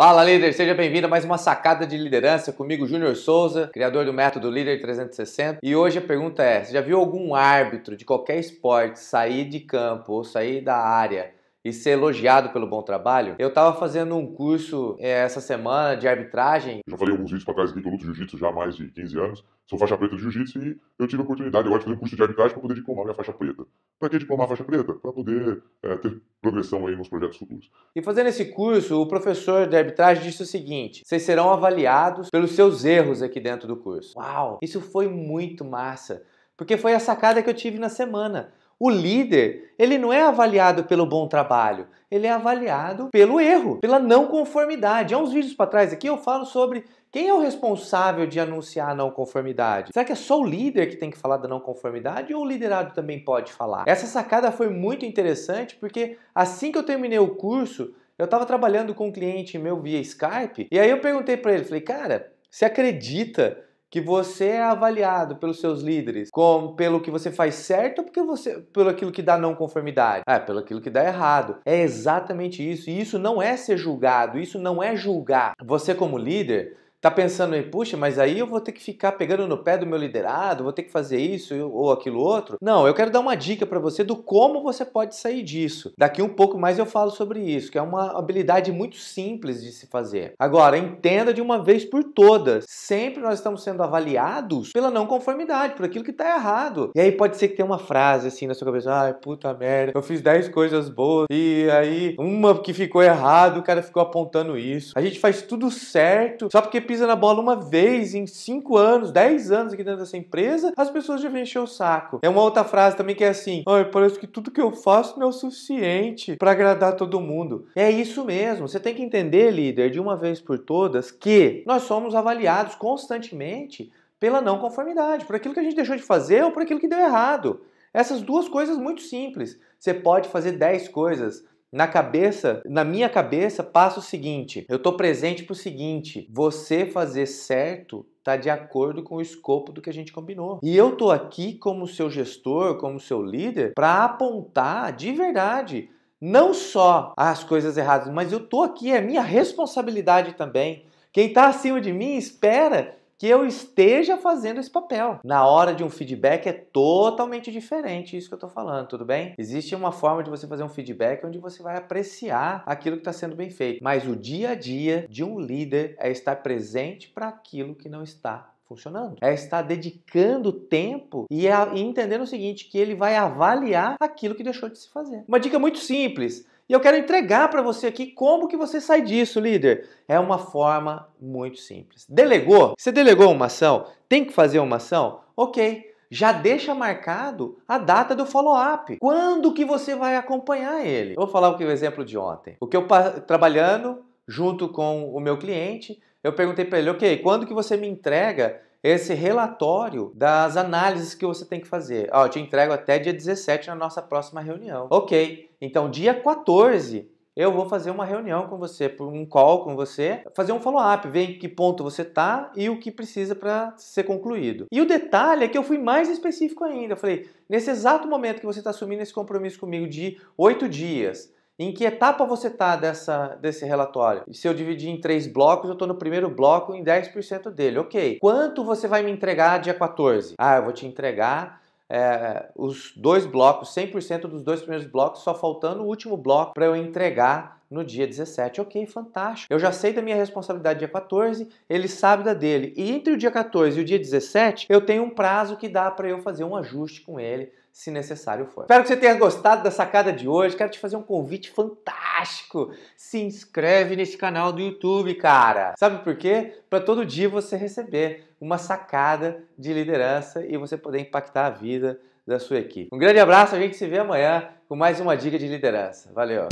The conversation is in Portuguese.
Fala líder, seja bem-vindo a mais uma sacada de liderança comigo Júnior Souza, criador do método Líder 360. E hoje a pergunta é: você já viu algum árbitro de qualquer esporte sair de campo ou sair da área e ser elogiado pelo bom trabalho. Eu tava fazendo um curso é, essa semana de arbitragem. Já falei alguns vídeos pra trás aqui que eu luto jiu-jitsu já há mais de 15 anos. Sou faixa preta de jiu-jitsu e eu tive a oportunidade agora de fazer um curso de arbitragem para poder diplomar minha faixa preta. Para que diplomar a faixa preta? Para poder é, ter progressão aí nos projetos futuros. E fazendo esse curso, o professor de arbitragem disse o seguinte: vocês serão avaliados pelos seus erros aqui dentro do curso. Uau! Isso foi muito massa! Porque foi a sacada que eu tive na semana. O líder, ele não é avaliado pelo bom trabalho, ele é avaliado pelo erro, pela não conformidade. Há uns vídeos para trás aqui eu falo sobre quem é o responsável de anunciar a não conformidade? Será que é só o líder que tem que falar da não conformidade ou o liderado também pode falar? Essa sacada foi muito interessante porque assim que eu terminei o curso, eu estava trabalhando com um cliente meu via Skype e aí eu perguntei para ele, falei, cara, você acredita que você é avaliado pelos seus líderes com pelo que você faz certo ou porque você, pelo aquilo que dá não conformidade? É, pelo aquilo que dá errado. É exatamente isso. E isso não é ser julgado, isso não é julgar. Você como líder Tá pensando em, puxa, mas aí eu vou ter que ficar pegando no pé do meu liderado, vou ter que fazer isso ou aquilo outro? Não, eu quero dar uma dica para você do como você pode sair disso. Daqui um pouco mais eu falo sobre isso, que é uma habilidade muito simples de se fazer. Agora, entenda de uma vez por todas, sempre nós estamos sendo avaliados pela não conformidade, por aquilo que tá errado. E aí pode ser que tenha uma frase assim na sua cabeça, ai, puta merda, eu fiz 10 coisas boas e aí uma que ficou errado, o cara ficou apontando isso. A gente faz tudo certo, só porque pisa na bola uma vez em 5 anos, 10 anos aqui dentro dessa empresa, as pessoas já vêm encher o saco. É uma outra frase também que é assim: oh, parece que tudo que eu faço não é o suficiente para agradar todo mundo. É isso mesmo. Você tem que entender, líder, de uma vez por todas, que nós somos avaliados constantemente pela não conformidade, por aquilo que a gente deixou de fazer ou por aquilo que deu errado. Essas duas coisas muito simples. Você pode fazer 10 coisas, na cabeça, na minha cabeça, passa o seguinte: eu estou presente para o seguinte, você fazer certo está de acordo com o escopo do que a gente combinou. E eu estou aqui como seu gestor, como seu líder, para apontar de verdade não só as coisas erradas, mas eu estou aqui, é minha responsabilidade também. Quem está acima de mim espera que eu esteja fazendo esse papel. Na hora de um feedback é totalmente diferente isso que eu estou falando, tudo bem? Existe uma forma de você fazer um feedback onde você vai apreciar aquilo que está sendo bem feito, mas o dia a dia de um líder é estar presente para aquilo que não está funcionando. É estar dedicando tempo e, e entendendo o seguinte, que ele vai avaliar aquilo que deixou de se fazer. Uma dica muito simples. E eu quero entregar para você aqui como que você sai disso, líder. É uma forma muito simples. Delegou? Você delegou uma ação? Tem que fazer uma ação? OK. Já deixa marcado a data do follow-up. Quando que você vai acompanhar ele? Eu vou falar o exemplo de ontem. O que eu trabalhando junto com o meu cliente, eu perguntei para ele, ok, quando que você me entrega esse relatório das análises que você tem que fazer. Ó, eu te entrego até dia 17 na nossa próxima reunião. Ok, então dia 14 eu vou fazer uma reunião com você, um call com você, fazer um follow-up, ver em que ponto você está e o que precisa para ser concluído. E o detalhe é que eu fui mais específico ainda. Eu falei, nesse exato momento que você está assumindo esse compromisso comigo de oito dias, em que etapa você está desse relatório? se eu dividir em três blocos, eu estou no primeiro bloco em 10% dele. Ok. Quanto você vai me entregar dia 14? Ah, eu vou te entregar é, os dois blocos, 100% dos dois primeiros blocos, só faltando o último bloco para eu entregar no dia 17. Ok, fantástico. Eu já sei da minha responsabilidade dia 14, ele sabe da dele. E entre o dia 14 e o dia 17, eu tenho um prazo que dá para eu fazer um ajuste com ele se necessário for. Espero que você tenha gostado da sacada de hoje. Quero te fazer um convite fantástico. Se inscreve nesse canal do YouTube, cara. Sabe por quê? Para todo dia você receber uma sacada de liderança e você poder impactar a vida da sua equipe. Um grande abraço, a gente se vê amanhã com mais uma dica de liderança. Valeu.